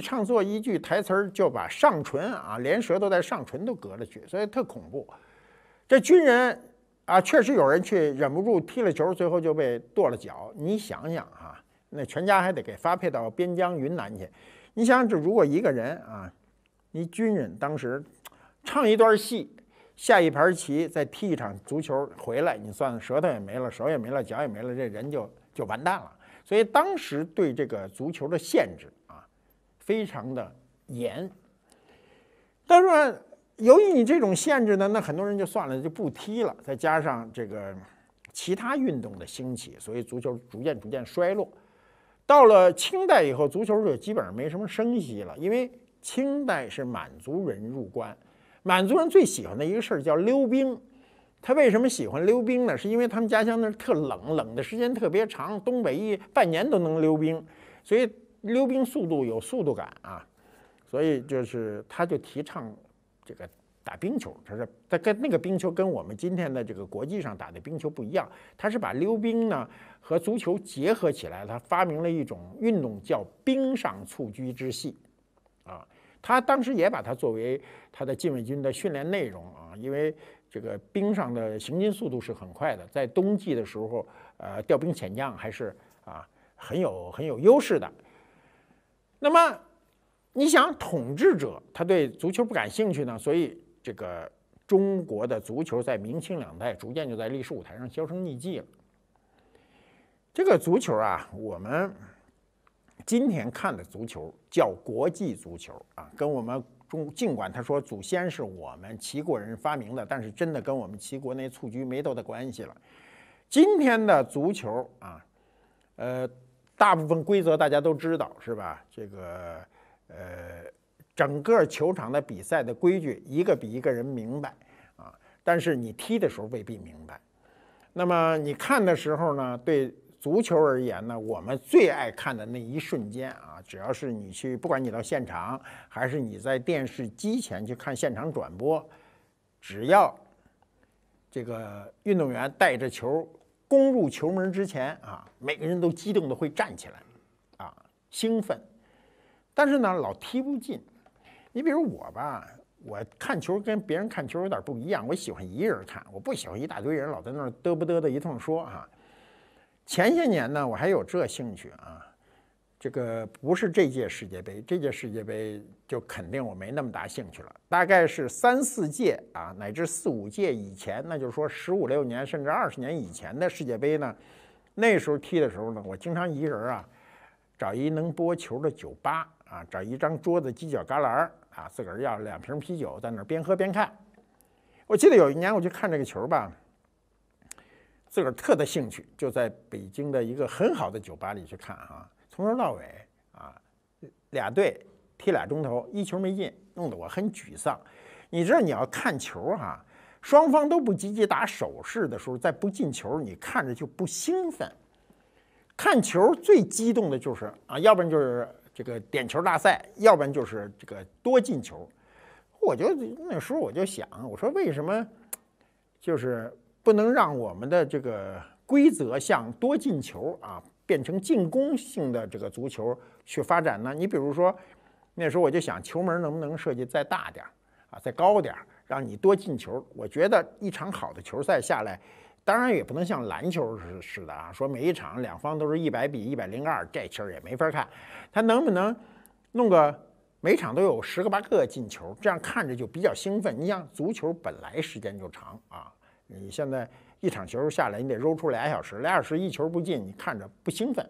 唱作一句台词儿，就把上唇啊，连舌头在上唇都隔了去，所以特恐怖。这军人啊，确实有人去忍不住踢了球，最后就被剁了脚。你想想啊，那全家还得给发配到边疆云南去。你想，这如果一个人啊，你军人当时唱一段戏，下一盘棋，再踢一场足球回来，你算算，舌头也没了，手也没了，脚也没了，这人就就完蛋了。所以当时对这个足球的限制。非常的严。他说：“由于你这种限制呢，那很多人就算了，就不踢了。再加上这个其他运动的兴起，所以足球逐渐逐渐衰落。到了清代以后，足球就基本上没什么声息了。因为清代是满族人入关，满族人最喜欢的一个事儿叫溜冰。他为什么喜欢溜冰呢？是因为他们家乡那儿特冷，冷的时间特别长，东北一半年都能溜冰，所以。”溜冰速度有速度感啊，所以就是他就提倡这个打冰球，他说他跟那个冰球跟我们今天的这个国际上打的冰球不一样，他是把溜冰呢和足球结合起来，他发明了一种运动叫冰上蹴鞠之戏，啊，他当时也把它作为他的禁卫军的训练内容啊，因为这个冰上的行进速度是很快的，在冬季的时候，呃，调兵遣将还是啊很有很有优势的。那么，你想统治者他对足球不感兴趣呢？所以这个中国的足球在明清两代逐渐就在历史舞台上销声匿迹了。这个足球啊，我们今天看的足球叫国际足球啊，跟我们中尽管他说祖先是我们齐国人发明的，但是真的跟我们齐国内蹴鞠没多大关系了。今天的足球啊，呃。大部分规则大家都知道，是吧？这个，呃，整个球场的比赛的规矩，一个比一个人明白啊。但是你踢的时候未必明白。那么你看的时候呢？对足球而言呢，我们最爱看的那一瞬间啊，只要是你去，不管你到现场还是你在电视机前去看现场转播，只要这个运动员带着球。攻入球门之前啊，每个人都激动的会站起来，啊，兴奋。但是呢，老踢不进。你比如我吧，我看球跟别人看球有点不一样，我喜欢一个人看，我不喜欢一大堆人老在那儿嘚啵嘚的一通说啊。前些年呢，我还有这兴趣啊。这个不是这届世界杯，这届世界杯就肯定我没那么大兴趣了。大概是三四届啊，乃至四五届以前，那就是说十五六年甚至二十年以前的世界杯呢。那时候踢的时候呢，我经常一人啊，找一能播球的酒吧啊，找一张桌子犄角旮旯啊，自个儿要两瓶啤酒，在那边喝边看。我记得有一年我去看这个球吧，自个儿特的兴趣，就在北京的一个很好的酒吧里去看啊。从头到尾啊，俩队踢俩钟头，一球没进，弄得我很沮丧。你知道，你要看球哈，双方都不积极打手势的时候，再不进球，你看着就不兴奋。看球最激动的就是啊，要不然就是这个点球大赛，要不然就是这个多进球。我就那时候我就想，我说为什么就是不能让我们的这个规则向多进球啊？变成进攻性的这个足球去发展呢？你比如说，那时候我就想，球门能不能设计再大点儿啊，再高点儿，让你多进球。我觉得一场好的球赛下来，当然也不能像篮球似的啊，说每一场两方都是一百比一百零二，这其实也没法看。他能不能弄个每场都有十个八个进球，这样看着就比较兴奋。你像足球本来时间就长啊。你现在一场球下来，你得揉出俩小时，俩小时一球不进，你看着不兴奋。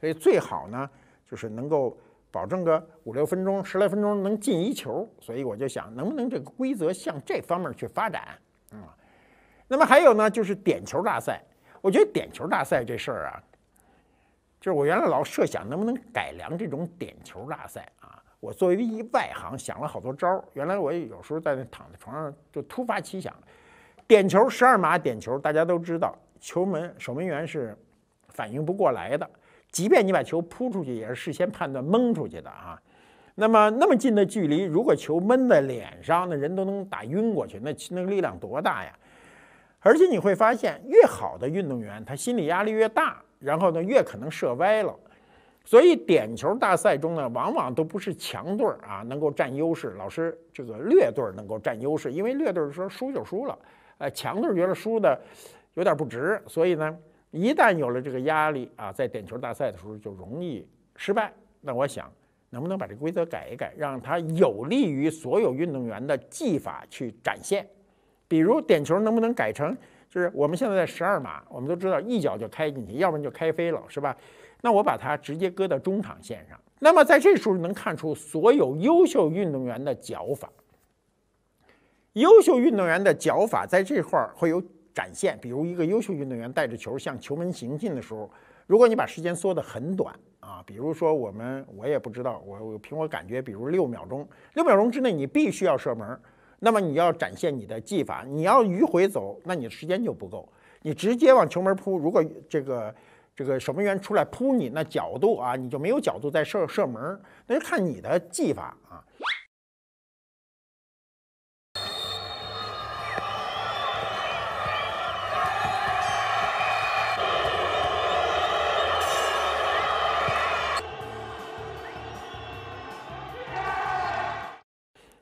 所以最好呢，就是能够保证个五六分钟、十来分钟能进一球。所以我就想，能不能这个规则向这方面去发展？啊，那么还有呢，就是点球大赛。我觉得点球大赛这事儿啊，就是我原来老设想能不能改良这种点球大赛啊。我作为一外行，想了好多招儿。原来我有时候在那躺在床上，就突发奇想，点球十二码点球，大家都知道，球门守门员是反应不过来的。即便你把球扑出去，也是事先判断蒙出去的啊。那么那么近的距离，如果球闷在脸上，那人都能打晕过去，那那个力量多大呀？而且你会发现，越好的运动员，他心理压力越大，然后呢，越可能射歪了。所以点球大赛中呢，往往都不是强队儿啊能够占优势，老师这个弱队儿能够占优势，因为弱队儿说输就输了，呃强队觉得输的有点不值，所以呢，一旦有了这个压力啊，在点球大赛的时候就容易失败。那我想能不能把这规则改一改，让它有利于所有运动员的技法去展现，比如点球能不能改成就是我们现在在十二码，我们都知道一脚就开进去，要不然就开飞了，是吧？那我把它直接搁到中场线上。那么在这时候能看出所有优秀运动员的脚法。优秀运动员的脚法在这块儿会有展现。比如一个优秀运动员带着球向球门行进的时候，如果你把时间缩得很短啊，比如说我们我也不知道，我我凭我感觉，比如六秒钟，六秒钟之内你必须要射门。那么你要展现你的技法，你要迂回走，那你时间就不够。你直接往球门扑，如果这个。这个守门员出来扑你，那角度啊，你就没有角度再射射门，那就看你的技法啊。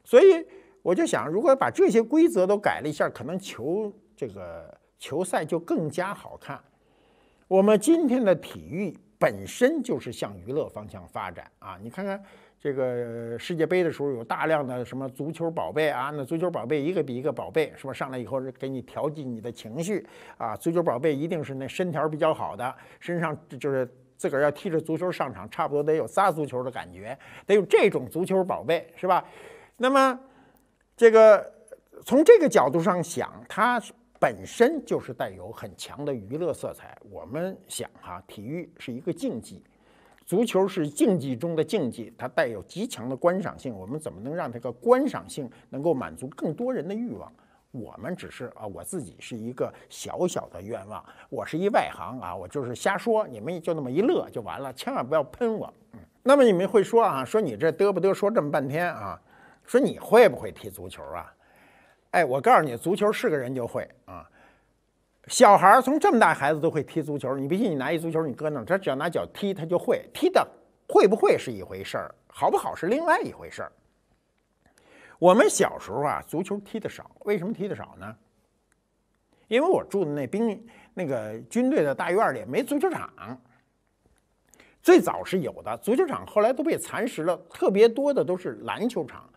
所以我就想，如果把这些规则都改了一下，可能球这个球赛就更加好看。我们今天的体育本身就是向娱乐方向发展啊！你看看这个世界杯的时候，有大量的什么足球宝贝啊？那足球宝贝一个比一个宝贝，是吧？上来以后是给你调剂你的情绪啊！足球宝贝一定是那身条比较好的，身上就是自个儿要踢着足球上场，差不多得有仨足球的感觉，得有这种足球宝贝，是吧？那么，这个从这个角度上想，它。本身就是带有很强的娱乐色彩。我们想哈，体育是一个竞技，足球是竞技中的竞技，它带有极强的观赏性。我们怎么能让这个观赏性能够满足更多人的欲望？我们只是啊，我自己是一个小小的愿望。我是一外行啊，我就是瞎说，你们就那么一乐就完了，千万不要喷我。嗯，那么你们会说啊，说你这嘚不嘚？说这么半天啊，说你会不会踢足球啊？哎，我告诉你，足球是个人就会啊。小孩儿从这么大，孩子都会踢足球。你不信？你拿一足球，你搁那他只要拿脚踢，他就会踢的。会不会是一回事儿？好不好是另外一回事儿。我们小时候啊，足球踢的少，为什么踢的少呢？因为我住的那兵那个军队的大院里没足球场。最早是有的足球场，后来都被蚕食了，特别多的都是篮球场。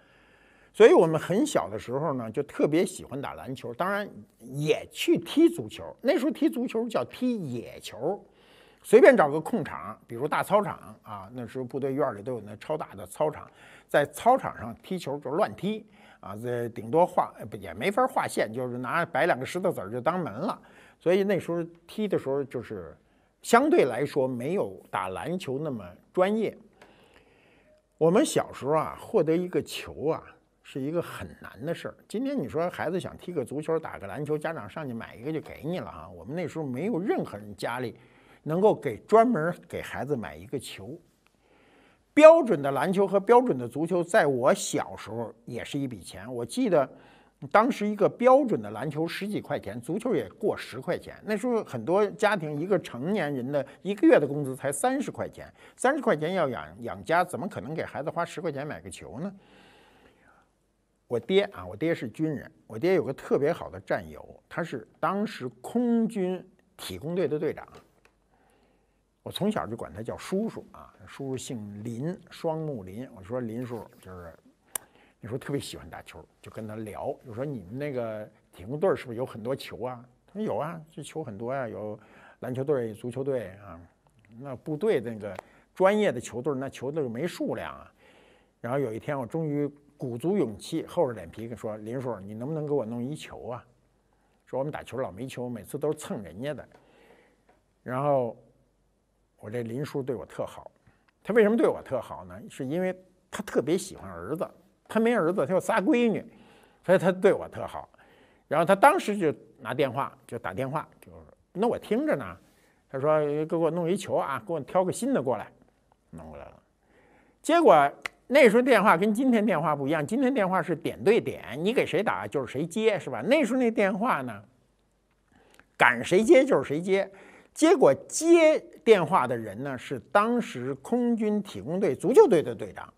所以我们很小的时候呢，就特别喜欢打篮球，当然也去踢足球。那时候踢足球叫踢野球，随便找个空场，比如大操场啊，那时候部队院里都有那超大的操场，在操场上踢球就乱踢啊，在顶多画也没法画线，就是拿摆两个石头子儿就当门了。所以那时候踢的时候就是相对来说没有打篮球那么专业。我们小时候啊，获得一个球啊。是一个很难的事儿。今天你说孩子想踢个足球、打个篮球，家长上去买一个就给你了啊？我们那时候没有任何人家里能够给专门给孩子买一个球。标准的篮球和标准的足球，在我小时候也是一笔钱。我记得当时一个标准的篮球十几块钱，足球也过十块钱。那时候很多家庭一个成年人的一个月的工资才三十块钱，三十块钱要养养家，怎么可能给孩子花十块钱买个球呢？我爹啊，我爹是军人。我爹有个特别好的战友，他是当时空军体工队的队长。我从小就管他叫叔叔啊，叔叔姓林，双木林，我说林叔就是。那时候特别喜欢打球，就跟他聊。就说你们那个体工队是不是有很多球啊？他说有啊，这球很多呀，有篮球队、足球队啊。那部队那个专业的球队，那球队没数量啊。然后有一天，我终于。鼓足勇气，厚着脸皮跟说：“林叔，你能不能给我弄一球啊？说我们打球老没球，每次都是蹭人家的。然后我这林叔对我特好，他为什么对我特好呢？是因为他特别喜欢儿子，他没儿子，他有仨闺女，所以他对我特好。然后他当时就拿电话就打电话，就是那我听着呢。’他说：‘给我弄一球啊，给我挑个新的过来。’弄过来了，结果……那时候电话跟今天电话不一样，今天电话是点对点，你给谁打就是谁接，是吧？那时候那电话呢，赶谁接就是谁接。结果接电话的人呢是当时空军体工队足球队的队长。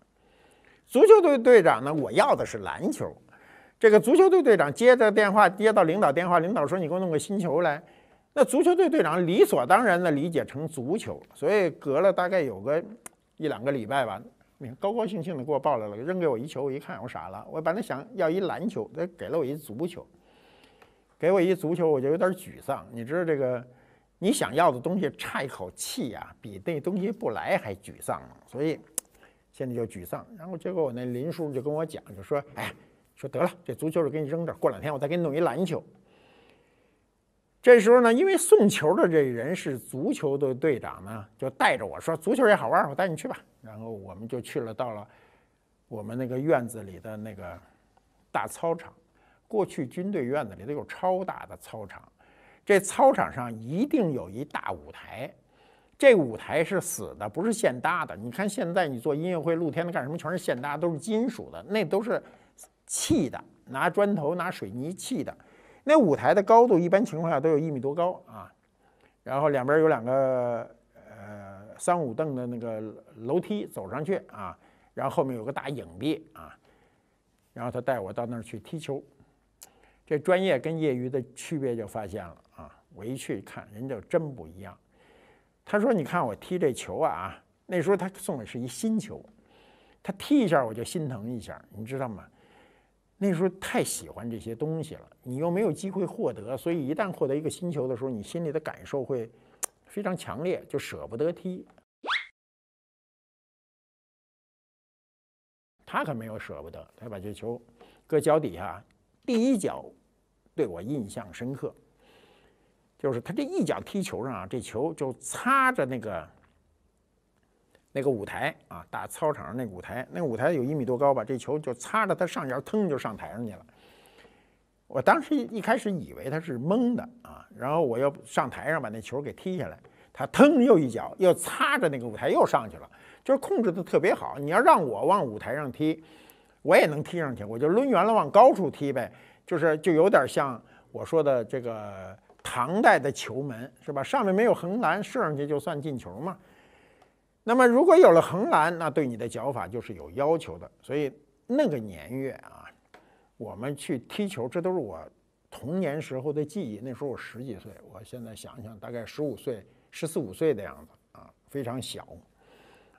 足球队队长呢，我要的是篮球。这个足球队队长接着电话，接到领导电话，领导说你给我弄个新球来。那足球队队长理所当然的理解成足球，所以隔了大概有个一两个礼拜吧。高高兴兴的给我抱来了，扔给我一球，我一看，我傻了，我本来想要一篮球，他给了我一足球，给我一足球，我就有点沮丧。你知道这个，你想要的东西差一口气啊，比那东西不来还沮丧呢。所以现在就沮丧。然后结果我那林叔就跟我讲，就说：“哎，说得了，这足球就给你扔这，过两天我再给你弄一篮球。”这时候呢，因为送球的这人是足球的队长呢，就带着我说：“足球也好玩，我带你去吧。”然后我们就去了，到了我们那个院子里的那个大操场。过去军队院子里都有超大的操场，这操场上一定有一大舞台。这舞台是死的，不是现搭的。你看现在你做音乐会、露天的干什么，全是现搭，都是金属的，那都是砌的，拿砖头拿水泥砌的。那舞台的高度一般情况下都有一米多高啊，然后两边有两个呃三五凳的那个楼梯走上去啊，然后后面有个大影壁啊，然后他带我到那儿去踢球，这专业跟业余的区别就发现了啊！我一去看，人就真不一样。他说：“你看我踢这球啊啊，那时候他送的是一新球，他踢一下我就心疼一下，你知道吗？”那时候太喜欢这些东西了，你又没有机会获得，所以一旦获得一个新球的时候，你心里的感受会非常强烈，就舍不得踢。他可没有舍不得，他把这球搁脚底下，第一脚对我印象深刻，就是他这一脚踢球上啊，这球就擦着那个。那个舞台啊，大操场上那个舞台，那个舞台有一米多高吧，这球就擦着它上脚，腾就上台上去了。我当时一开始以为他是蒙的啊，然后我要上台上把那球给踢下来，他腾又一脚又擦着那个舞台又上去了，就是控制的特别好。你要让我往舞台上踢，我也能踢上去，我就抡圆了往高处踢呗，就是就有点像我说的这个唐代的球门是吧？上面没有横栏，射上去就算进球嘛。那么，如果有了横栏，那对你的脚法就是有要求的。所以那个年月啊，我们去踢球，这都是我童年时候的记忆。那时候我十几岁，我现在想想，大概十五岁、十四五岁的样子啊，非常小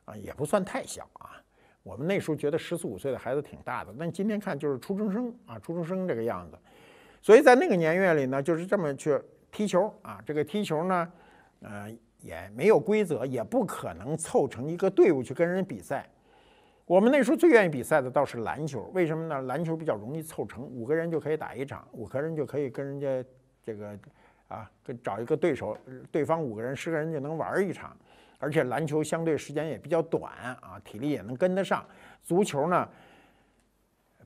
啊，也不算太小啊。我们那时候觉得十四五岁的孩子挺大的，但今天看就是初中生啊，初中生这个样子。所以在那个年月里呢，就是这么去踢球啊。这个踢球呢，呃。也没有规则，也不可能凑成一个队伍去跟人比赛。我们那时候最愿意比赛的倒是篮球，为什么呢？篮球比较容易凑成，五个人就可以打一场，五个人就可以跟人家这个啊，跟找一个对手，对方五个人、十个人就能玩一场。而且篮球相对时间也比较短啊，体力也能跟得上。足球呢，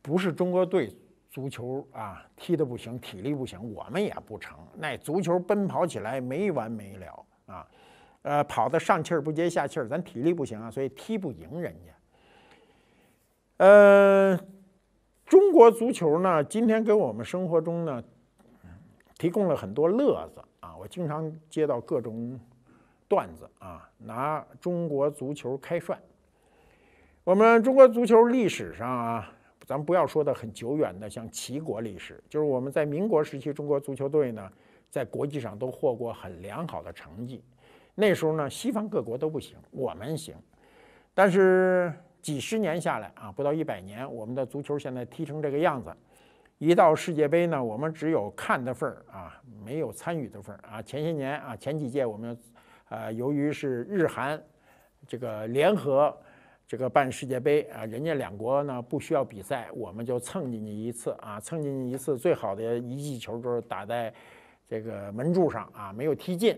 不是中国队足球啊，踢得不行，体力不行，我们也不成。那足球奔跑起来没完没了啊。呃，跑的上气儿不接下气儿，咱体力不行啊，所以踢不赢人家。呃，中国足球呢，今天给我们生活中呢提供了很多乐子啊。我经常接到各种段子啊，拿中国足球开涮。我们中国足球历史上啊，咱不要说的很久远的，像齐国历史，就是我们在民国时期，中国足球队呢在国际上都获过很良好的成绩。那时候呢，西方各国都不行，我们行。但是几十年下来啊，不到一百年，我们的足球现在踢成这个样子。一到世界杯呢，我们只有看的份儿啊，没有参与的份儿啊。前些年啊，前几届我们，呃，由于是日韩这个联合这个办世界杯啊，人家两国呢不需要比赛，我们就蹭进去一次啊，蹭进去一次，最好的一记球就是打在这个门柱上啊，没有踢进。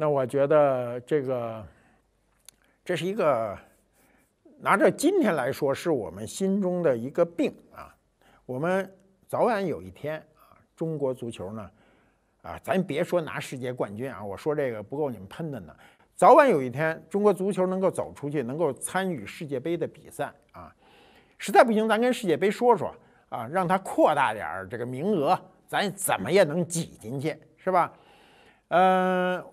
那我觉得这个，这是一个拿着今天来说，是我们心中的一个病啊。我们早晚有一天啊，中国足球呢啊，咱别说拿世界冠军啊，我说这个不够你们喷的呢。早晚有一天，中国足球能够走出去，能够参与世界杯的比赛啊。实在不行，咱跟世界杯说说啊，让他扩大点儿这个名额，咱怎么也能挤进去，是吧？嗯。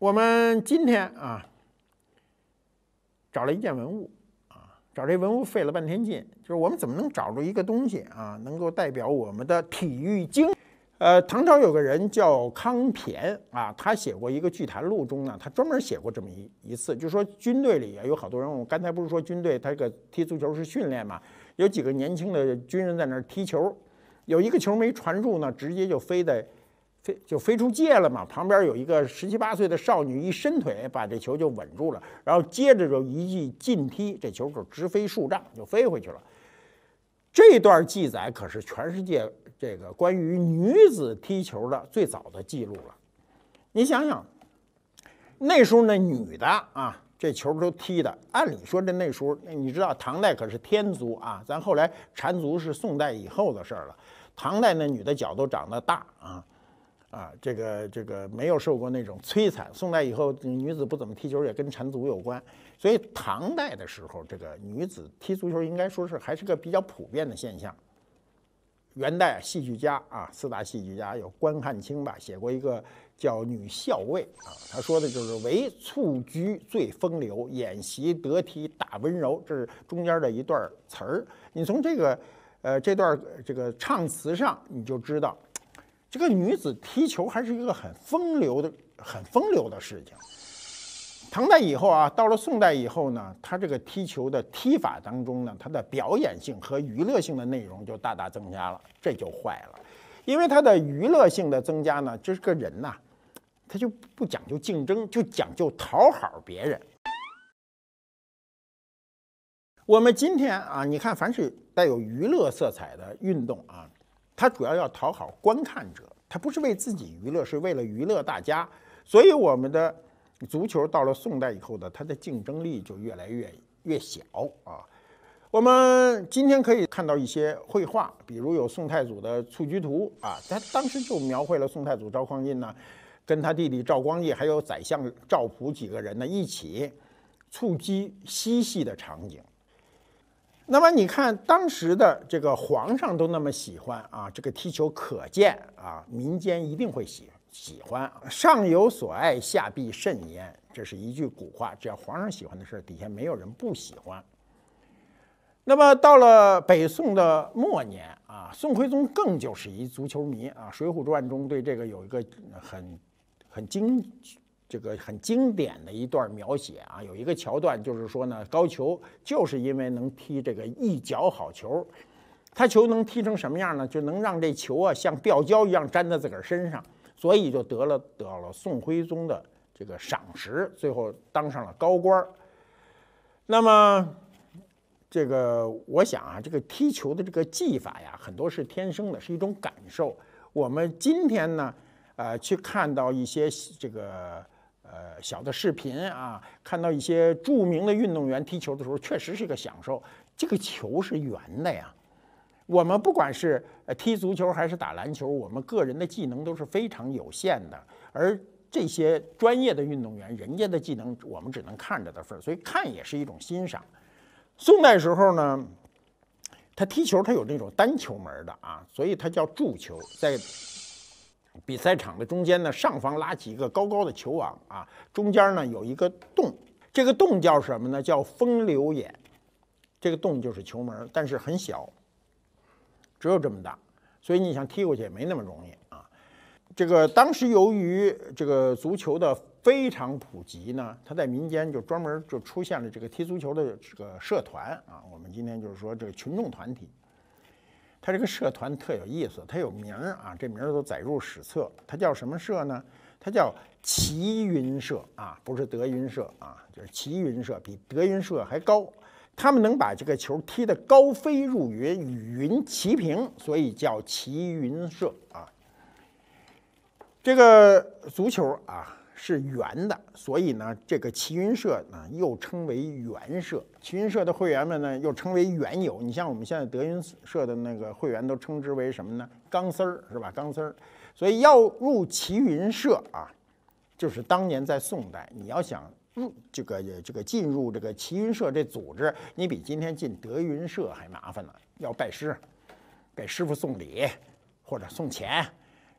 我们今天啊，找了一件文物啊，找这文物费了半天劲，就是我们怎么能找着一个东西啊，能够代表我们的体育精呃，唐朝有个人叫康骈啊，他写过一个《聚谈录》中呢，他专门写过这么一一次，就说军队里啊有好多人，我刚才不是说军队他个踢足球是训练嘛，有几个年轻的军人在那儿踢球，有一个球没传住呢，直接就飞在。就飞出界了嘛，旁边有一个十七八岁的少女，一伸腿把这球就稳住了，然后接着就一记劲踢，这球就直飞数丈，就飞回去了。这段记载可是全世界这个关于女子踢球的最早的记录了。你想想，那时候那女的啊，这球都踢的，按理说这那时候，你知道唐代可是天足啊，咱后来缠足是宋代以后的事儿了。唐代那女的脚都长得大啊。啊，这个这个没有受过那种摧残。宋代以后，女子不怎么踢球，也跟缠足有关。所以唐代的时候，这个女子踢足球应该说是还是个比较普遍的现象。元代戏剧家啊，四大戏剧家有关汉卿吧，写过一个叫《女校尉》啊，他说的就是“唯蹴鞠最风流，演习得体打温柔”，这是中间的一段词儿。你从这个呃这段这个唱词上，你就知道。这个女子踢球还是一个很风流的、很风流的事情。唐代以后啊，到了宋代以后呢，她这个踢球的踢法当中呢，她的表演性和娱乐性的内容就大大增加了，这就坏了。因为它的娱乐性的增加呢，就是个人呐，他就不讲究竞争，就讲究讨好别人。我们今天啊，你看凡是带有娱乐色彩的运动啊。他主要要讨好观看者，他不是为自己娱乐，是为了娱乐大家。所以我们的足球到了宋代以后呢，它的竞争力就越来越越小啊。我们今天可以看到一些绘画，比如有宋太祖的蹴鞠图啊，他当时就描绘了宋太祖赵匡胤呢，跟他弟弟赵光义还有宰相赵普几个人呢一起蹴鞠嬉戏的场景。那么你看，当时的这个皇上都那么喜欢啊，这个踢球可见啊，民间一定会喜喜欢。上有所爱，下必甚焉，这是一句古话。只要皇上喜欢的事，底下没有人不喜欢。那么到了北宋的末年啊，宋徽宗更就是一足球迷啊，《水浒传》中对这个有一个很很精。这个很经典的一段描写啊，有一个桥段，就是说呢，高俅就是因为能踢这个一脚好球，他球能踢成什么样呢？就能让这球啊像吊胶一样粘在自个儿身上，所以就得了得了宋徽宗的这个赏识，最后当上了高官。那么，这个我想啊，这个踢球的这个技法呀，很多是天生的，是一种感受。我们今天呢，呃，去看到一些这个。呃，小的视频啊，看到一些著名的运动员踢球的时候，确实是个享受。这个球是圆的呀。我们不管是踢足球还是打篮球，我们个人的技能都是非常有限的。而这些专业的运动员，人家的技能我们只能看着的份儿，所以看也是一种欣赏。宋代时候呢，他踢球他有那种单球门的啊，所以他叫助球在。比赛场的中间呢，上方拉起一个高高的球网啊，中间呢有一个洞，这个洞叫什么呢？叫“风流眼”，这个洞就是球门，但是很小，只有这么大，所以你想踢过去也没那么容易啊。这个当时由于这个足球的非常普及呢，它在民间就专门就出现了这个踢足球的这个社团啊，我们今天就是说这个群众团体。他这个社团特有意思，他有名儿啊，这名儿都载入史册。他叫什么社呢？他叫齐云社啊，不是德云社啊，就是齐云社，比德云社还高。他们能把这个球踢得高飞入云，与云齐平，所以叫齐云社啊。这个足球啊。是圆的，所以呢，这个齐云社呢又称为元社。齐云社的会员们呢又称为元友。你像我们现在德云社的那个会员都称之为什么呢？钢丝儿是吧？钢丝儿。所以要入齐云社啊，就是当年在宋代，你要想入这个这个进入这个齐云社这组织，你比今天进德云社还麻烦呢。要拜师，给师傅送礼或者送钱，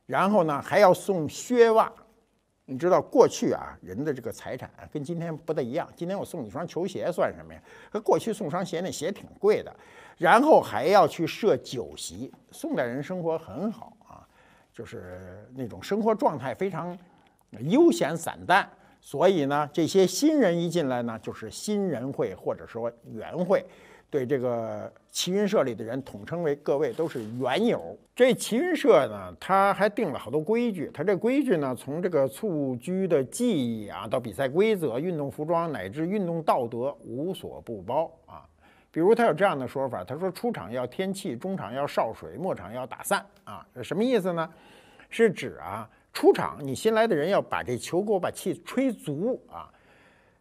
然后呢还要送靴袜。你知道过去啊，人的这个财产跟今天不大一样。今天我送你双球鞋算什么呀？和过去送双鞋，那鞋挺贵的，然后还要去设酒席。宋代人生活很好啊，就是那种生活状态非常悠闲散淡。所以呢，这些新人一进来呢，就是新人会或者说元会。对这个齐云社里的人统称为各位都是元友。这齐云社呢，他还定了好多规矩。他这规矩呢，从这个蹴鞠的技艺啊，到比赛规则、运动服装乃至运动道德，无所不包啊。比如他有这样的说法，他说出场要添气，中场要少水，末场要打散啊。什么意思呢？是指啊，出场你新来的人要把这球给我把气吹足啊。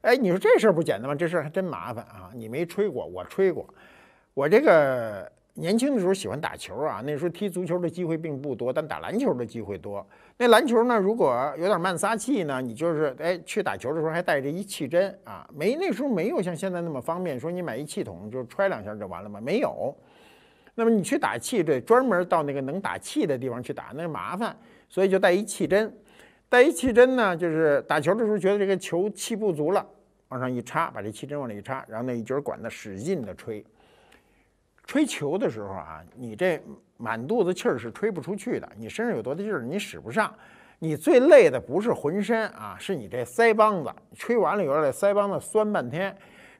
哎，你说这事儿不简单吗？这事儿还真麻烦啊！你没吹过，我吹过。我这个年轻的时候喜欢打球啊，那时候踢足球的机会并不多，但打篮球的机会多。那篮球呢，如果有点慢撒气呢，你就是哎去打球的时候还带着一气针啊，没那时候没有像现在那么方便，说你买一气筒就揣两下就完了吗？没有。那么你去打气，得专门到那个能打气的地方去打，那麻烦，所以就带一气针。带一气针呢，就是打球的时候觉得这个球气不足了，往上一插，把这气针往里一插，然后那一截管子使劲的吹。吹球的时候啊，你这满肚子气儿是吹不出去的，你身上有多大劲儿你使不上，你最累的不是浑身啊，是你这腮帮子。吹完了以后，这腮帮子酸半天。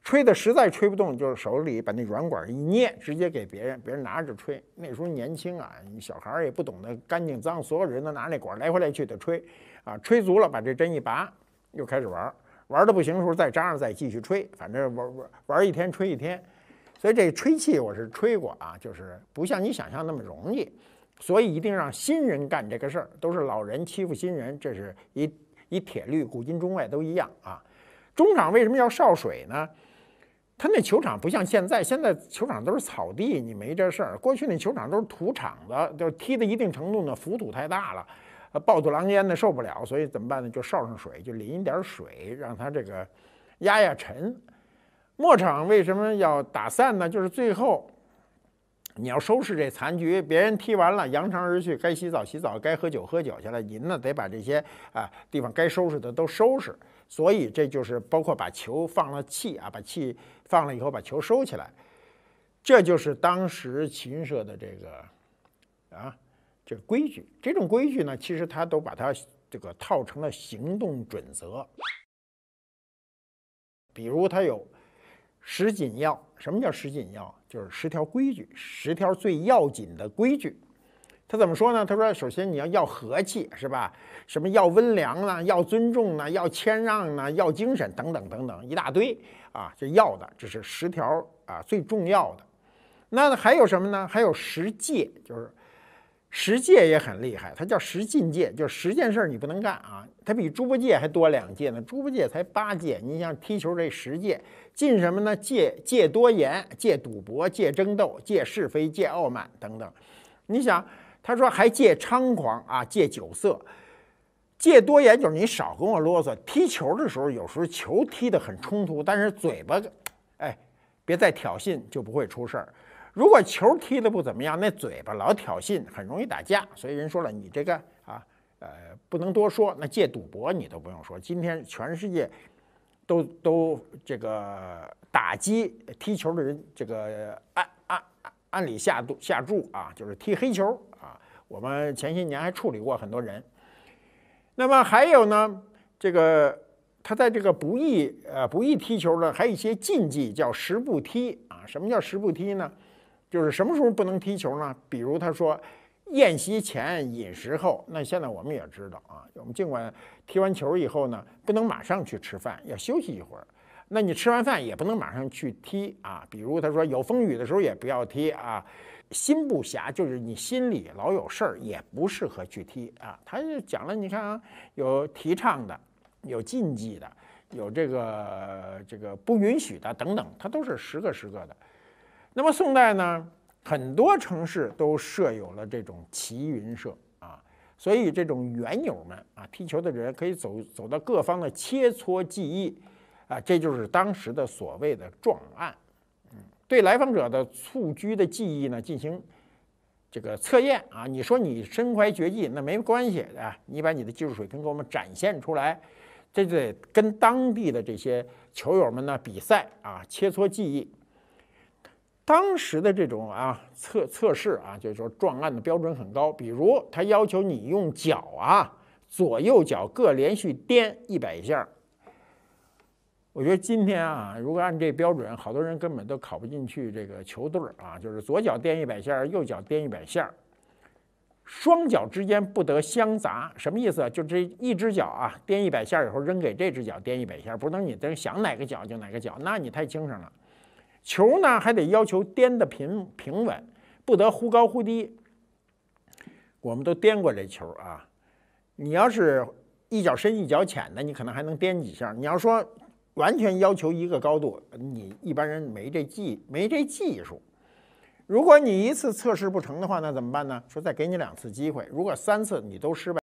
吹的实在吹不动，就是手里把那软管一捏，直接给别人，别人拿着吹。那时候年轻啊，小孩儿也不懂得干净脏，所有人都拿那管来回来去的吹。啊，吹足了，把这针一拔，又开始玩儿。玩儿的不行的时候，再扎上，再继续吹。反正玩玩玩一天，吹一天。所以这吹气我是吹过啊，就是不像你想象那么容易。所以一定让新人干这个事儿，都是老人欺负新人，这是一一铁律，古今中外都一样啊。中场为什么要烧水呢？他那球场不像现在，现在球场都是草地，你没这事儿。过去那球场都是土场子，就是踢的一定程度呢，浮土太大了。啊，暴吐狼烟的受不了，所以怎么办呢？就烧上水，就淋一点水，让它这个压压尘。墨场为什么要打散呢？就是最后你要收拾这残局，别人踢完了扬长而去，该洗澡洗澡，该喝酒喝酒去了，您呢得把这些啊地方该收拾的都收拾。所以这就是包括把球放了气啊，把气放了以后把球收起来，这就是当时秦社的这个啊。这规矩，这种规矩呢，其实他都把它这个套成了行动准则。比如他有十紧要，什么叫十紧要？就是十条规矩，十条最要紧的规矩。他怎么说呢？他说：“首先你要要和气，是吧？什么要温良呢？要尊重呢？要谦让呢？要精神等等等等一大堆啊！这要的，这是十条啊最重要的。那还有什么呢？还有十戒，就是。”十戒也很厉害，他叫十禁戒，就是十件事儿你不能干啊。他比猪八戒还多两戒呢，猪八戒才八戒。你像踢球这十戒，禁什么呢？戒戒多言，戒赌博，戒争斗，戒是非，戒傲慢等等。你想，他说还戒猖狂啊，戒酒色，戒多言就是你少跟我啰嗦。踢球的时候有时候球踢得很冲突，但是嘴巴，哎，别再挑衅就不会出事儿。如果球踢得不怎么样，那嘴巴老挑衅，很容易打架。所以人说了，你这个啊，呃，不能多说。那借赌博你都不用说，今天全世界都都这个打击踢球的人，这个按按按理下赌下注啊，就是踢黑球啊。我们前些年还处理过很多人。那么还有呢，这个他在这个不易呃不易踢球的还有一些禁忌，叫十步踢啊。什么叫十步踢呢？就是什么时候不能踢球呢？比如他说，宴席前饮食后。那现在我们也知道啊，我们尽管踢完球以后呢，不能马上去吃饭，要休息一会儿。那你吃完饭也不能马上去踢啊。比如他说，有风雨的时候也不要踢啊。心不暇，就是你心里老有事儿，也不适合去踢啊。他就讲了，你看啊，有提倡的，有禁忌的，有这个这个不允许的等等，他都是十个十个的。那么宋代呢，很多城市都设有了这种棋云社啊，所以这种缘友们啊，踢球的人可以走走到各方的切磋技艺啊，这就是当时的所谓的撞案，对来访者的蹴鞠的技艺呢进行这个测验啊。你说你身怀绝技那没关系啊，你把你的技术水平给我们展现出来，这就跟当地的这些球友们呢比赛啊，切磋技艺。当时的这种啊测测试啊，就是说撞案的标准很高，比如他要求你用脚啊，左右脚各连续颠一百下。我觉得今天啊，如果按这标准，好多人根本都考不进去这个球队啊。就是左脚颠一百下，右脚颠一百下，双脚之间不得相杂，什么意思？就这一只脚啊，颠一百下以后扔给这只脚颠一百下，不能你真想哪个脚就哪个脚，那你太轻省了。球呢还得要求颠的平平稳，不得忽高忽低。我们都颠过这球啊，你要是一脚深一脚浅的，你可能还能颠几下。你要说完全要求一个高度，你一般人没这技没这技术。如果你一次测试不成的话，那怎么办呢？说再给你两次机会，如果三次你都失败。